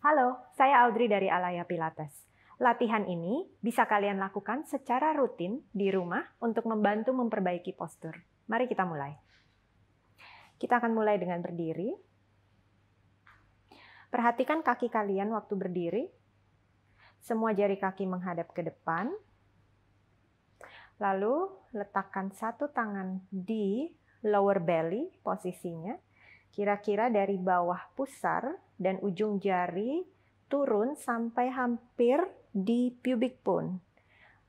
Halo, saya Audrey dari Alaya Pilates. Latihan ini bisa kalian lakukan secara rutin di rumah untuk membantu memperbaiki postur. Mari kita mulai. Kita akan mulai dengan berdiri. Perhatikan kaki kalian waktu berdiri. Semua jari kaki menghadap ke depan. Lalu letakkan satu tangan di lower belly posisinya. Kira-kira dari bawah pusar dan ujung jari turun sampai hampir di pubic bone.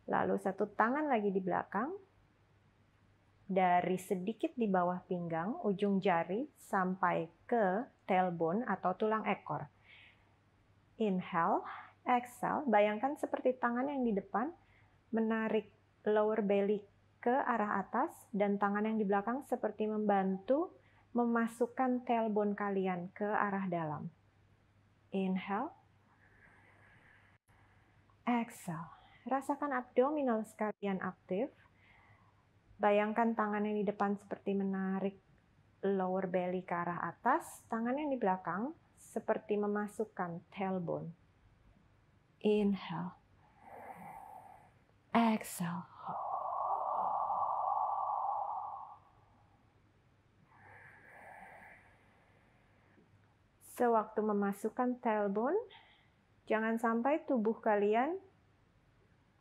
Lalu satu tangan lagi di belakang. Dari sedikit di bawah pinggang, ujung jari sampai ke tailbone atau tulang ekor. Inhale, exhale. Bayangkan seperti tangan yang di depan menarik lower belly ke arah atas dan tangan yang di belakang seperti membantu memasukkan tailbone kalian ke arah dalam. Inhale. Exhale. Rasakan abdominal sekalian aktif. Bayangkan tangan yang di depan seperti menarik lower belly ke arah atas, Tangan yang di belakang seperti memasukkan tailbone. Inhale. Exhale. Sewaktu memasukkan tailbone, jangan sampai tubuh kalian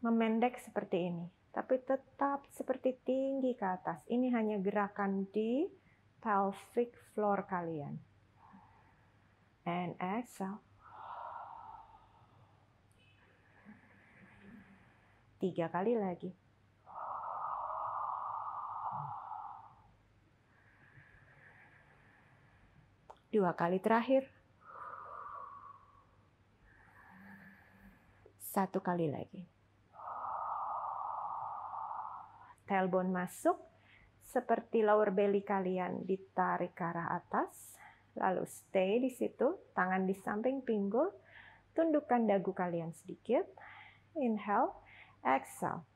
memendek seperti ini, tapi tetap seperti tinggi ke atas. Ini hanya gerakan di pelvic floor kalian. And exhale. Tiga kali lagi. Dua kali terakhir. Satu kali lagi. Tailbone masuk, seperti lower belly kalian ditarik ke arah atas, lalu stay di situ, tangan di samping pinggul, tundukkan dagu kalian sedikit, inhale, exhale.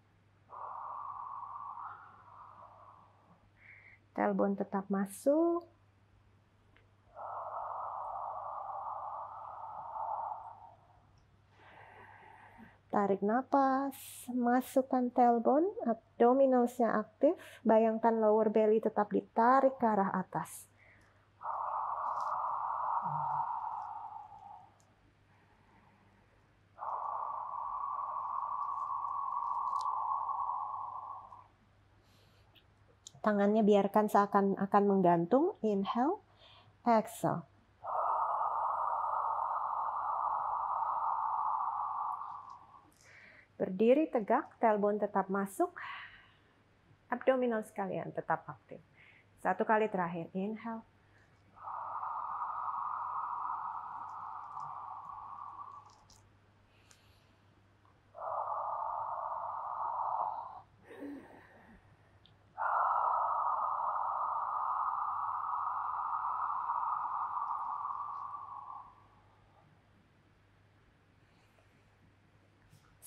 Tailbone tetap masuk, Tarik nafas masukkan tailbone, abdominalsnya aktif. Bayangkan lower belly tetap ditarik ke arah atas. Tangannya biarkan seakan akan menggantung. Inhale, exhale. Berdiri tegak, tailbone tetap masuk, abdominal sekalian tetap aktif. Satu kali terakhir, inhale.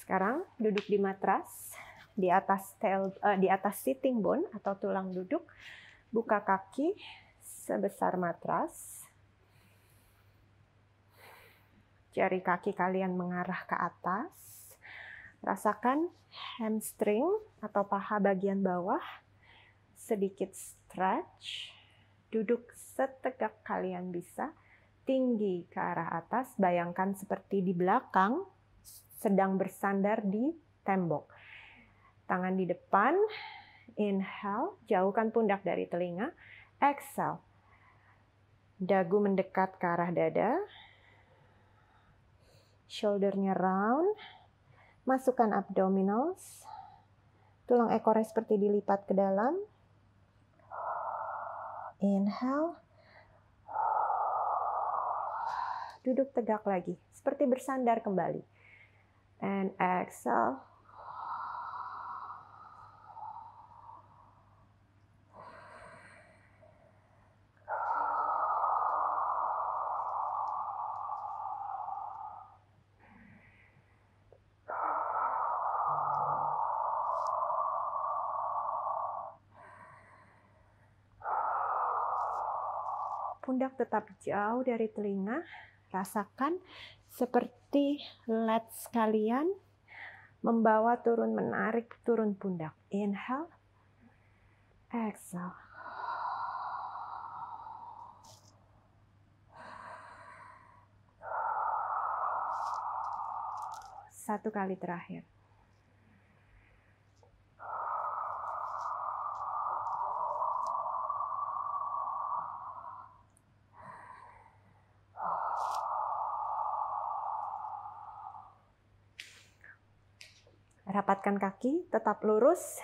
Sekarang duduk di matras di atas tel, uh, di atas sitting bone atau tulang duduk. Buka kaki sebesar matras. Jari kaki kalian mengarah ke atas. Rasakan hamstring atau paha bagian bawah sedikit stretch. Duduk setegak kalian bisa tinggi ke arah atas. Bayangkan seperti di belakang sedang bersandar di tembok. Tangan di depan, inhale, jauhkan pundak dari telinga, exhale. Dagu mendekat ke arah dada, shouldernya round, masukkan abdominals, tulang ekornya seperti dilipat ke dalam, inhale, duduk tegak lagi, seperti bersandar kembali and exhale. Pundak tetap jauh dari telinga, rasakan seperti let's kalian membawa turun menarik turun pundak. Inhale, exhale. Satu kali terakhir. Rapatkan kaki, tetap lurus,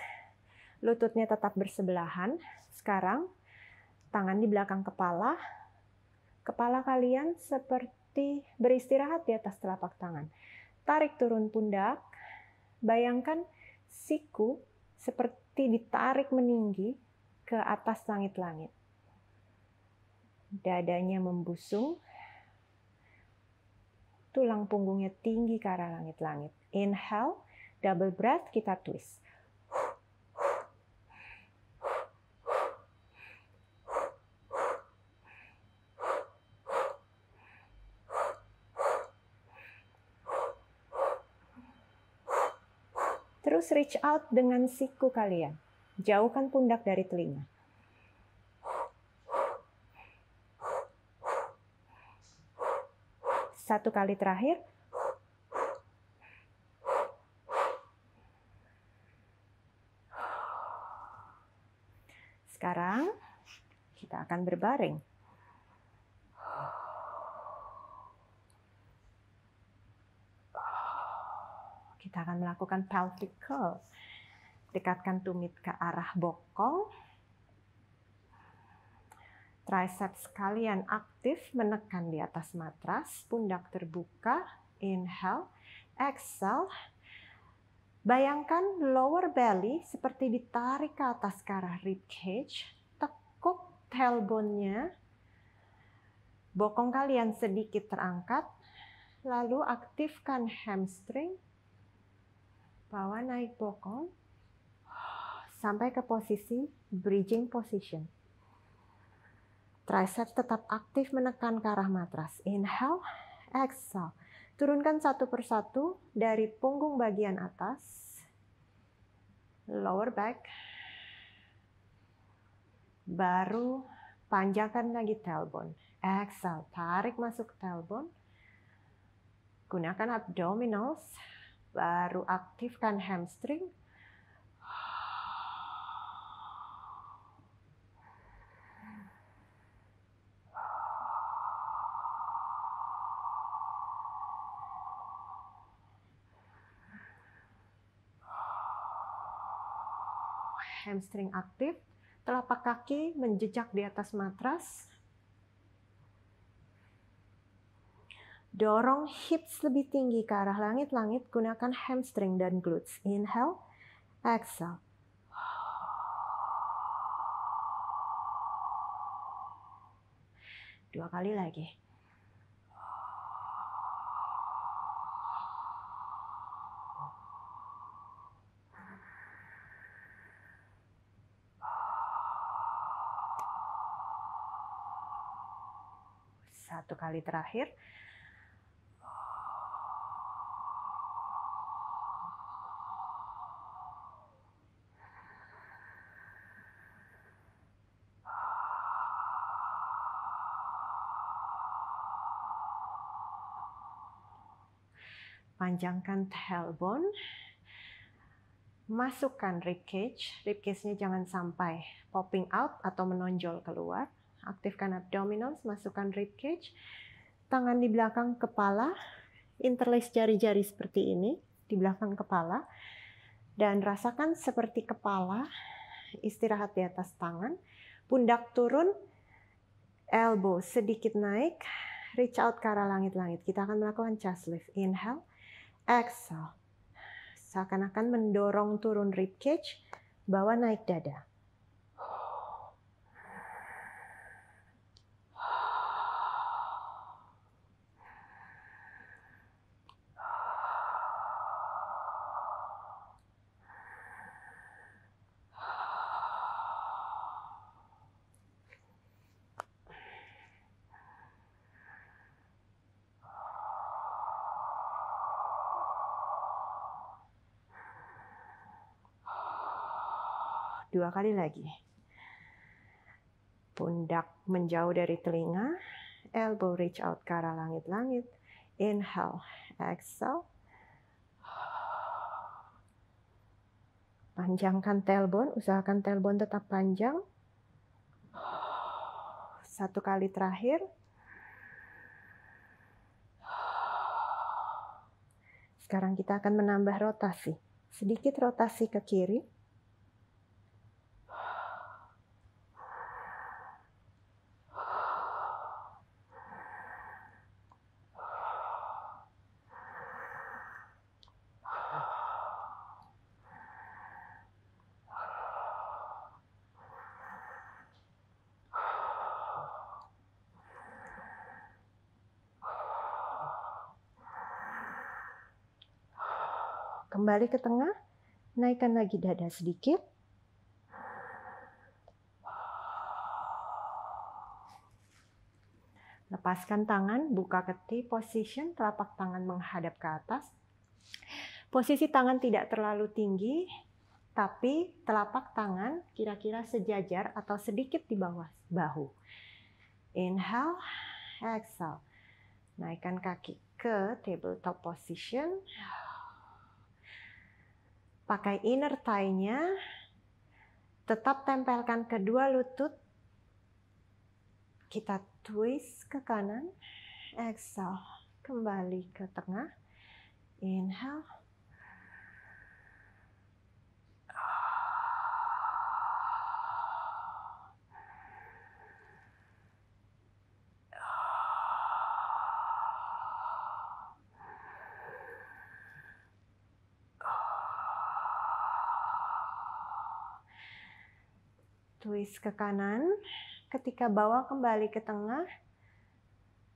lututnya tetap bersebelahan. Sekarang, tangan di belakang kepala. Kepala kalian seperti beristirahat di atas telapak tangan. Tarik turun pundak. Bayangkan siku seperti ditarik meninggi ke atas langit-langit. Dadanya membusung, tulang punggungnya tinggi ke arah langit-langit. Inhale, double breath kita twist. Terus reach out dengan siku kalian. Jauhkan pundak dari telinga. Satu kali terakhir. Kita akan berbaring. Kita akan melakukan pelvic curl. Dekatkan tumit ke arah bokong. Triceps kalian aktif menekan di atas matras, pundak terbuka, inhale, exhale. Bayangkan lower belly seperti ditarik ke atas ke arah rib cage, tailbone-nya. Bokong kalian sedikit terangkat, lalu aktifkan hamstring. bawa naik bokong sampai ke posisi bridging position. Tricep tetap aktif menekan ke arah matras. Inhale, exhale. Turunkan satu persatu dari punggung bagian atas, lower back, baru panjangkan lagi telbon. Exhale, tarik masuk telbon. Gunakan abdominals, baru aktifkan hamstring. Hamstring aktif, telapak kaki menjejak di atas matras. Dorong hips lebih tinggi ke arah langit-langit, gunakan hamstring dan glutes. Inhale, exhale. Dua kali lagi. satu kali terakhir. panjangkan tailbone, masukkan rib cage, rib cage-nya jangan sampai popping out atau menonjol keluar. Aktifkan abdominals, masukkan rib cage. Tangan di belakang kepala, interlace jari-jari seperti ini di belakang kepala. Dan rasakan seperti kepala istirahat di atas tangan. Pundak turun, elbow sedikit naik, reach out ke arah langit-langit. Kita akan melakukan chest lift. Inhale, exhale. Seakan-akan mendorong turun rib cage, bawa naik dada. dua kali lagi. Pundak menjauh dari telinga, elbow reach out ke arah langit-langit. Inhale, exhale. Panjangkan tailbone, usahakan tailbone tetap panjang. Satu kali terakhir. Sekarang kita akan menambah rotasi. Sedikit rotasi ke kiri, Kembali ke tengah, naikkan lagi dada sedikit. Lepaskan tangan, buka keti position, telapak tangan menghadap ke atas. Posisi tangan tidak terlalu tinggi, tapi telapak tangan kira-kira sejajar atau sedikit di bawah bahu. Inhale, exhale. Naikkan kaki ke tabletop position. Pakai inner thigh-nya. Tetap tempelkan kedua lutut. Kita twist ke kanan. Exhale. Kembali ke tengah. Inhale. twist ke kanan. Ketika bawa kembali ke tengah,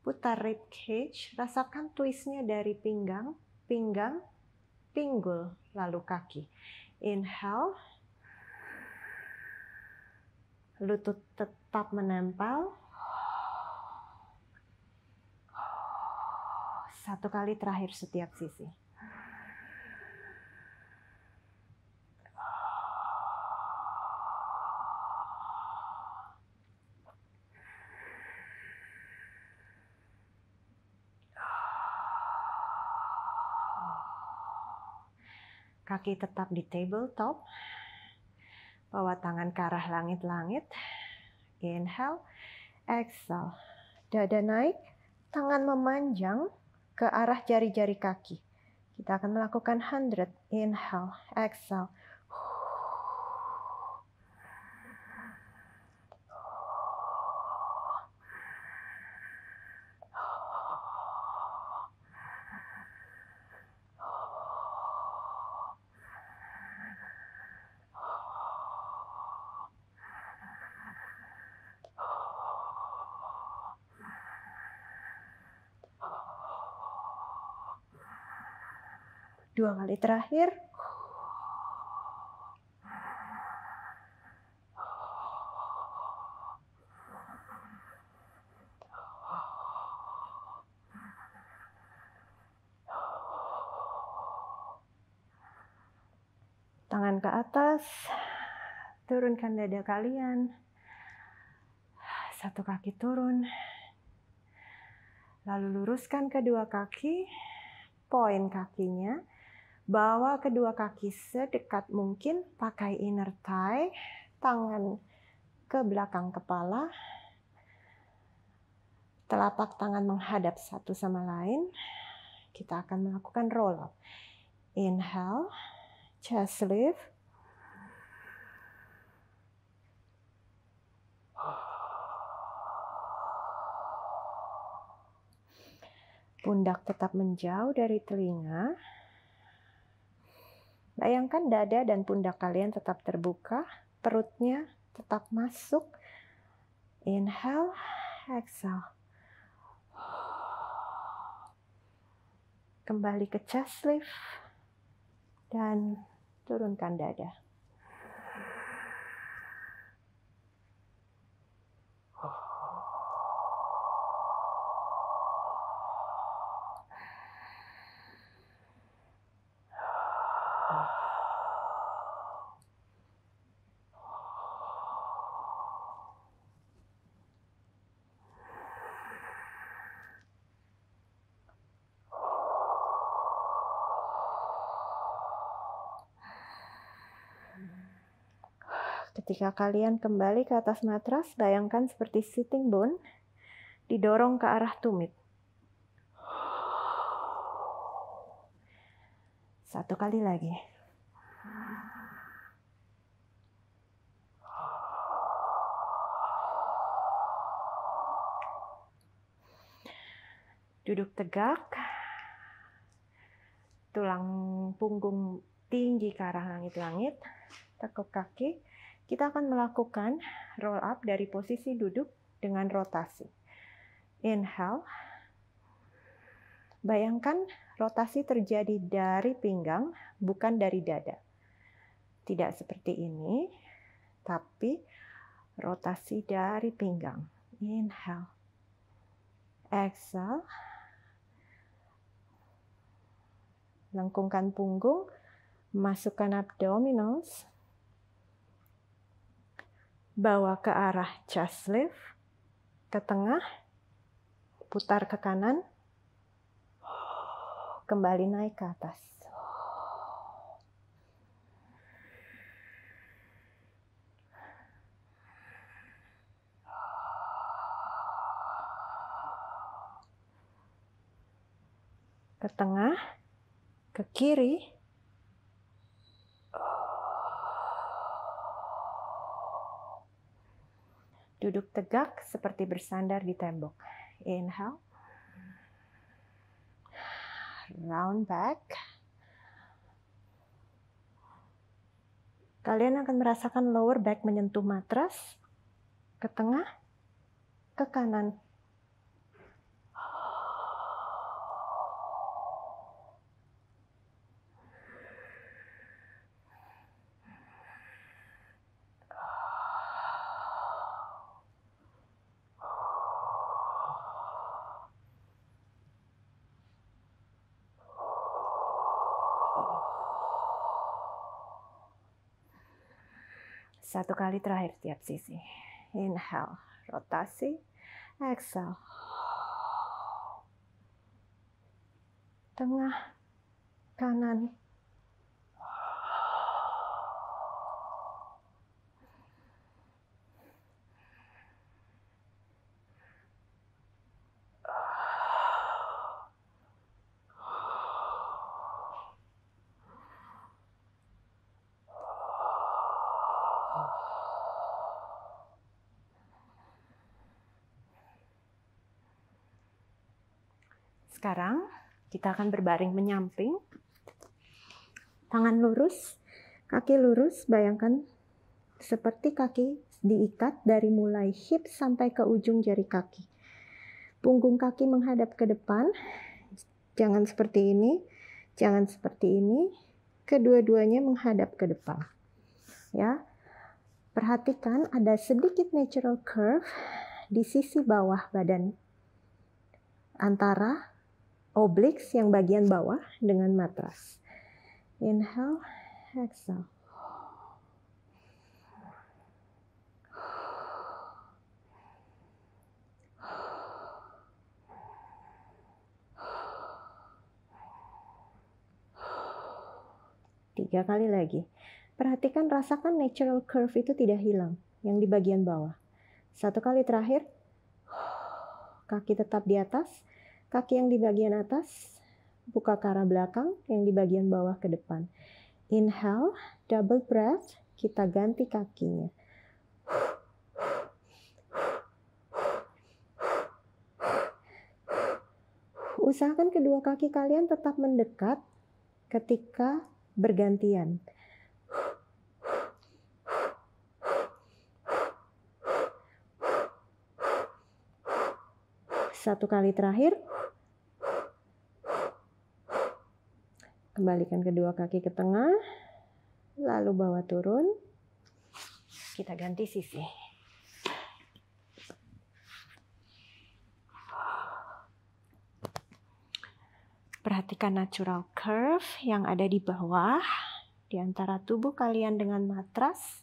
putar rib cage, rasakan twistnya dari pinggang, pinggang, pinggul, lalu kaki. Inhale, lutut tetap menempel. Satu kali terakhir setiap sisi. Kaki tetap di tabletop. Bawa tangan ke arah langit-langit. Inhale, exhale. Dada naik, tangan memanjang ke arah jari-jari kaki. Kita akan melakukan 100. Inhale, exhale. Dua kali terakhir. Tangan ke atas, turunkan dada kalian. Satu kaki turun. Lalu luruskan kedua kaki, poin kakinya Bawa kedua kaki sedekat mungkin, pakai inner thigh, tangan ke belakang kepala, telapak tangan menghadap satu sama lain. Kita akan melakukan roll up. Inhale, chest lift. Pundak tetap menjauh dari telinga. Bayangkan dada dan pundak kalian tetap terbuka, perutnya tetap masuk. Inhale, exhale. Kembali ke chest lift dan turunkan dada. Ketika kalian kembali ke atas matras, bayangkan seperti sitting bone didorong ke arah tumit. Satu kali lagi. Duduk tegak. Tulang punggung tinggi ke arah langit-langit. Tekuk kaki kita akan melakukan roll up dari posisi duduk dengan rotasi. Inhale. Bayangkan rotasi terjadi dari pinggang, bukan dari dada. Tidak seperti ini, tapi rotasi dari pinggang. Inhale. Exhale. Lengkungkan punggung, masukkan abdominals bawa ke arah chest lift, ke tengah, putar ke kanan, kembali naik ke atas. Ke tengah, ke kiri, Duduk tegak seperti bersandar di tembok. Inhale. Round back. Kalian akan merasakan lower back menyentuh matras, ke tengah, ke kanan, Satu kali terakhir setiap sisi. Inhale, rotasi. Exhale. Tengah, kanan, Sekarang kita akan berbaring menyamping. Tangan lurus, kaki lurus, bayangkan seperti kaki diikat dari mulai hip sampai ke ujung jari kaki. Punggung kaki menghadap ke depan. Jangan seperti ini, jangan seperti ini. Kedua-duanya menghadap ke depan. Ya. Perhatikan ada sedikit natural curve di sisi bawah badan antara obliques yang bagian bawah dengan matras. Inhale, exhale. Tiga kali lagi. Perhatikan, rasakan natural curve itu tidak hilang, yang di bagian bawah. Satu kali terakhir, kaki tetap di atas, Kaki yang di bagian atas, buka ke arah belakang, yang di bagian bawah ke depan. Inhale, double breath, kita ganti kakinya. Usahakan kedua kaki kalian tetap mendekat ketika bergantian. Satu kali terakhir. Kembalikan kedua kaki ke tengah, lalu bawa turun. Kita ganti sisi. Perhatikan natural curve yang ada di bawah, di antara tubuh kalian dengan matras.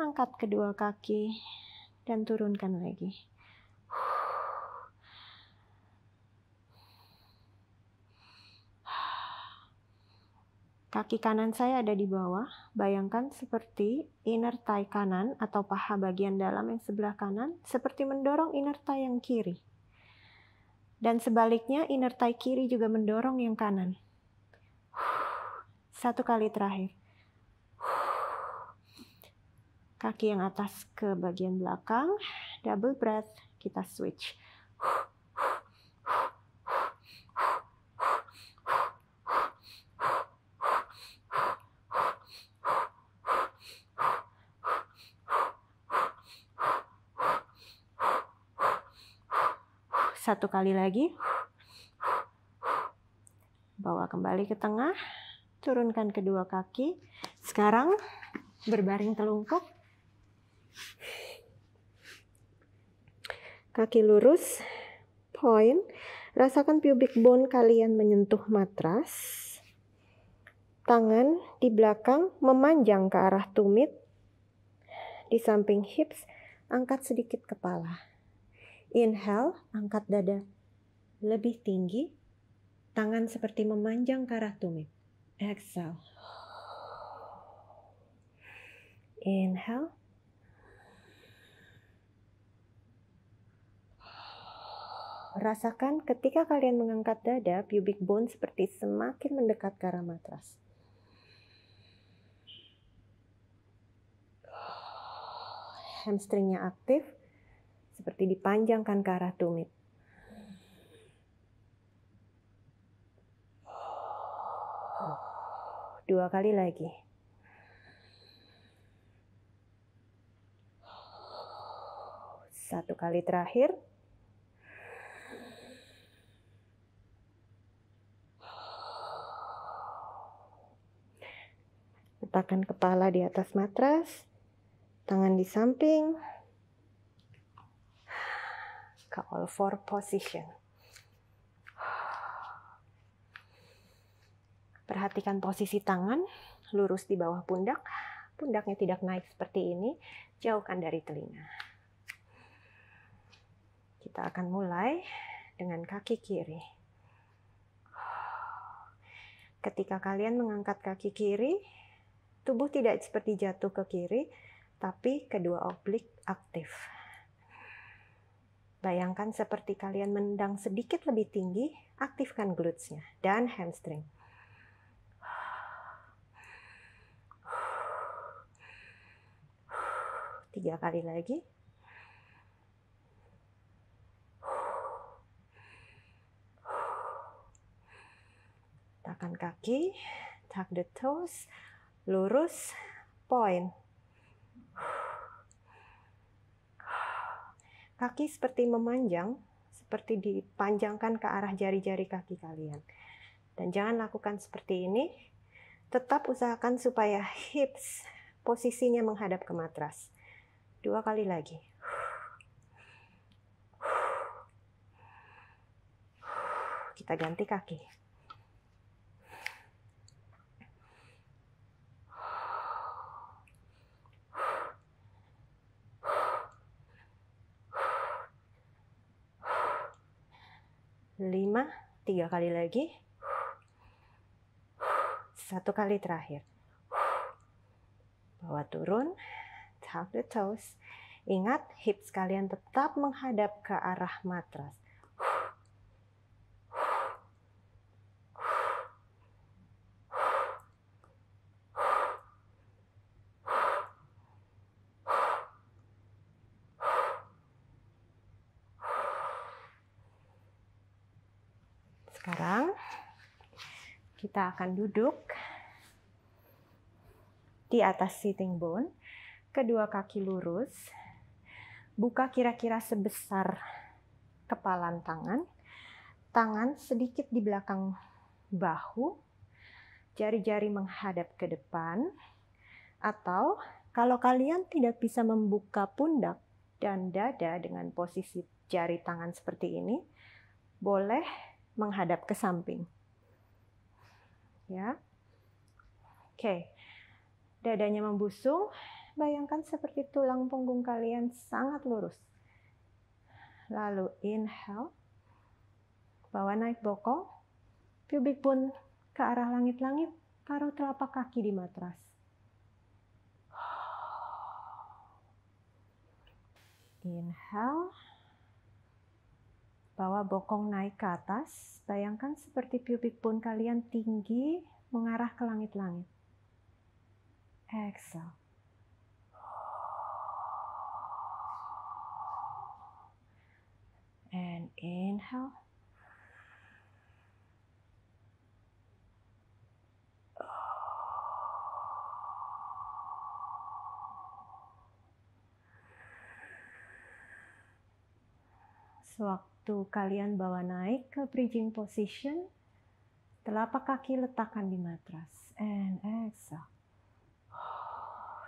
Angkat kedua kaki dan turunkan lagi. Kaki kanan saya ada di bawah. Bayangkan seperti inner thigh kanan atau paha bagian dalam yang sebelah kanan seperti mendorong inner thigh yang kiri. Dan sebaliknya inner thigh kiri juga mendorong yang kanan. Satu kali terakhir. Kaki yang atas ke bagian belakang, double breath, kita switch. Satu kali lagi. Bawa kembali ke tengah. Turunkan kedua kaki. Sekarang berbaring telungkup. Kaki lurus. Point. Rasakan pubic bone kalian menyentuh matras. Tangan di belakang memanjang ke arah tumit. Di samping hips, angkat sedikit kepala. Inhale, angkat dada lebih tinggi. Tangan seperti memanjang ke arah tumit. Exhale. Inhale. Rasakan ketika kalian mengangkat dada, pubic bone seperti semakin mendekat ke arah matras. hamstringnya aktif, seperti dipanjangkan ke arah tumit. Dua kali lagi. Satu kali terakhir. Letakkan kepala di atas matras, tangan di samping all four position. Perhatikan posisi tangan, lurus di bawah pundak, pundaknya tidak naik seperti ini, jauhkan dari telinga. Kita akan mulai dengan kaki kiri. Ketika kalian mengangkat kaki kiri, tubuh tidak seperti jatuh ke kiri, tapi kedua oblik aktif. Bayangkan seperti kalian mendang sedikit lebih tinggi, aktifkan glutesnya dan hamstring. Tiga kali lagi. Tekan kaki, tuck the toes, lurus, point. Kaki seperti memanjang, seperti dipanjangkan ke arah jari-jari kaki kalian. Dan jangan lakukan seperti ini. Tetap usahakan supaya hips posisinya menghadap ke matras. Dua kali lagi. Kita ganti kaki. kali lagi. Satu kali terakhir. Bawa turun. Tuck the toes. Ingat, hips kalian tetap menghadap ke arah matras. akan duduk di atas sitting bone. Kedua kaki lurus. Buka kira-kira sebesar kepalan tangan. Tangan sedikit di belakang bahu. Jari-jari menghadap ke depan. Atau kalau kalian tidak bisa membuka pundak dan dada dengan posisi jari tangan seperti ini, boleh menghadap ke samping ya. Oke. Dadanya membusung, bayangkan seperti tulang punggung kalian sangat lurus. Lalu inhale, bawa naik bokong, pubic bone ke arah langit-langit, taruh telapak kaki di matras. Inhale, Bawa bokong naik ke atas, bayangkan seperti pubic bone kalian tinggi mengarah ke langit-langit. Exhale. And inhale. Sewaktu Tuh, kalian bawa naik ke bridging position. Telapak kaki letakkan di matras. And exhale.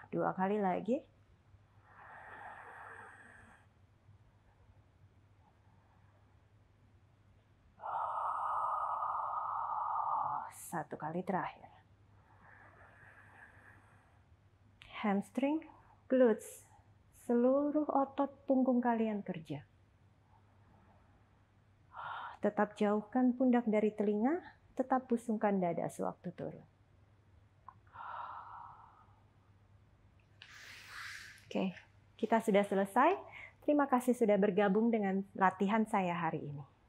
Dua kali lagi. Satu kali terakhir. Hamstring, glutes, seluruh otot punggung kalian kerja Tetap jauhkan pundak dari telinga, tetap busungkan dada sewaktu turun. Oke, kita sudah selesai. Terima kasih sudah bergabung dengan latihan saya hari ini.